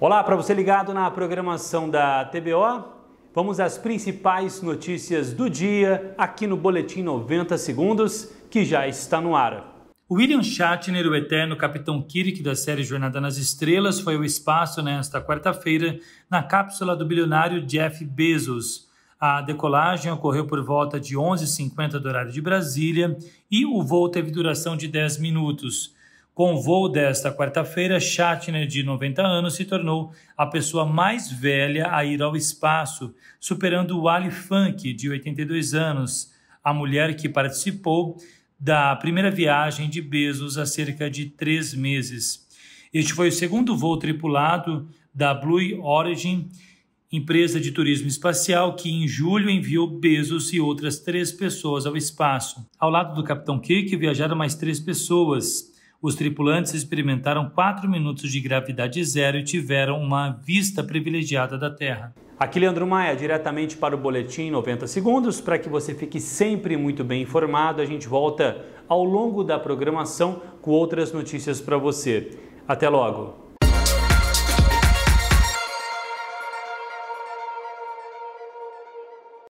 Olá, para você ligado na programação da TBO, vamos às principais notícias do dia aqui no Boletim 90 Segundos, que já está no ar. William Shatner, o eterno capitão Kirk da série Jornada nas Estrelas, foi ao espaço nesta quarta-feira na cápsula do bilionário Jeff Bezos. A decolagem ocorreu por volta de 11h50 do horário de Brasília e o voo teve duração de 10 minutos. Com o voo desta quarta-feira, Shatner, de 90 anos, se tornou a pessoa mais velha a ir ao espaço, superando Wally Funk, de 82 anos, a mulher que participou da primeira viagem de Bezos há cerca de três meses. Este foi o segundo voo tripulado da Blue Origin, empresa de turismo espacial que em julho enviou Bezos e outras três pessoas ao espaço. Ao lado do Capitão Kirk viajaram mais três pessoas. Os tripulantes experimentaram 4 minutos de gravidade zero e tiveram uma vista privilegiada da Terra. Aqui Leandro Maia, diretamente para o Boletim 90 Segundos, para que você fique sempre muito bem informado. A gente volta ao longo da programação com outras notícias para você. Até logo!